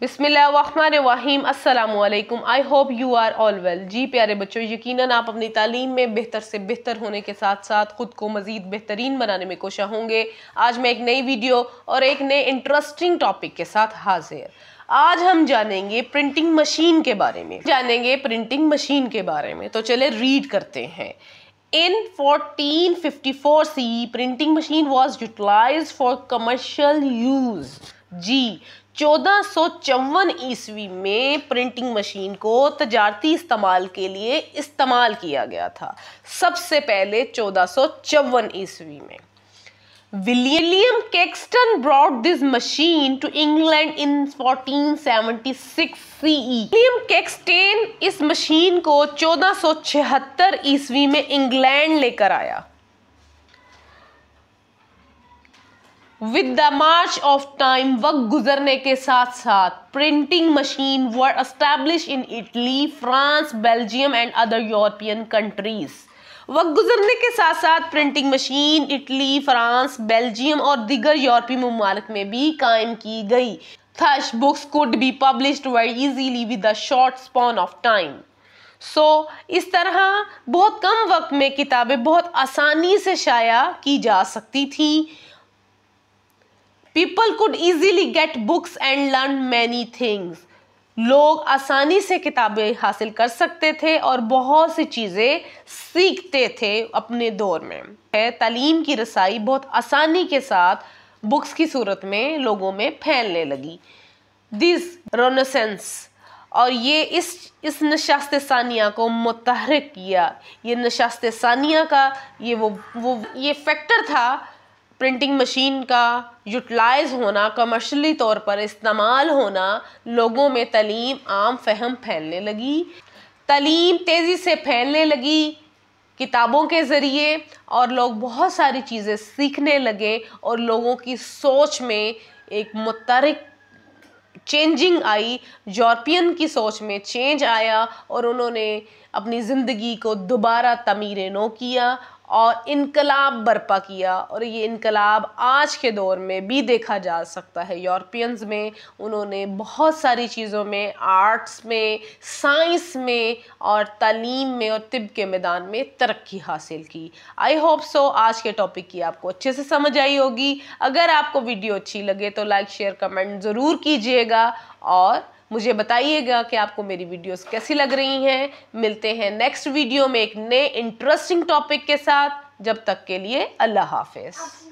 बिसमीम अल्लाम I hope you are all well जी प्यारे बच्चों यकीनन आप अपनी तालीम में बेहतर से बेहतर होने के साथ साथ ख़ुद को मज़ीद बेहतरीन बनाने में कोशा होंगे आज मैं एक नई वीडियो और एक नए इंटरेस्टिंग टॉपिक के साथ हाजिर आज हम जानेंगे प्रिंटिंग मशीन के बारे में जानेंगे प्रिंटिंग मशीन के बारे में तो चले रीड करते हैं fifty 1454 C printing machine was utilise for commercial use जी चौदह सौ चौवन ईस्वी में प्रिंटिंग मशीन को तजारती इस्तेमाल के लिए इस्तेमाल किया गया था सबसे पहले चौदह सौ चौवन ईस्वी में William Caxton brought this machine to England in 1476 CE. William Caxton इस मशीन को 1476 ईस्वी में इंग्लैंड लेकर आया with the march of time वक्त गुजरने के साथ साथ printing machine were in Italy France Belgium and other European countries वक्त गुजरने के साथ साथ printing machine Italy France Belgium और दिगर यूरोपीय ममालिक में भी कायम की गई thus books could be publish very easily with the short span of time so इस तरह बहुत कम वक्त में किताबें बहुत आसानी से शाया की जा सकती थी people could easily get books and learn many things लोग आसानी से किताबें हासिल कर सकते थे और बहुत सी चीज़ें सीखते थे अपने दौर में तालीम की रसाई बहुत आसानी के साथ बुक्स की सूरत में लोगों में फैलने लगी दिस रोनसेंस और ये इस इस नशास्त सानिया को मुतहरक किया ये नशास्त सानिया का ये वो वो ये फैक्टर था प्रिंटिंग मशीन का यूटिलाइज होना कमर्शली तौर पर इस्तेमाल होना लोगों में तलीम आम फहम फैलने लगी तलीम तेज़ी से फैलने लगी किताबों के ज़रिए और लोग बहुत सारी चीज़ें सीखने लगे और लोगों की सोच में एक मुतरक चेंजिंग आई यूरोपियन की सोच में चेंज आया और उन्होंने अपनी ज़िंदगी को दोबारा तमीर नो किया और इनकलाब बरपा किया और ये इनकलाब आज के दौर में भी देखा जा सकता है यूरोपियंस में उन्होंने बहुत सारी चीज़ों में आर्ट्स में साइंस में और तालीम में और तिब के मैदान में तरक्की हासिल की आई होप सो आज के टॉपिक की आपको अच्छे से समझ आई होगी अगर आपको वीडियो अच्छी लगे तो लाइक शेयर कमेंट ज़रूर कीजिएगा और मुझे बताइएगा कि आपको मेरी वीडियोस कैसी लग रही हैं मिलते हैं नेक्स्ट वीडियो में एक नए इंटरेस्टिंग टॉपिक के साथ जब तक के लिए अल्लाह हाफिज़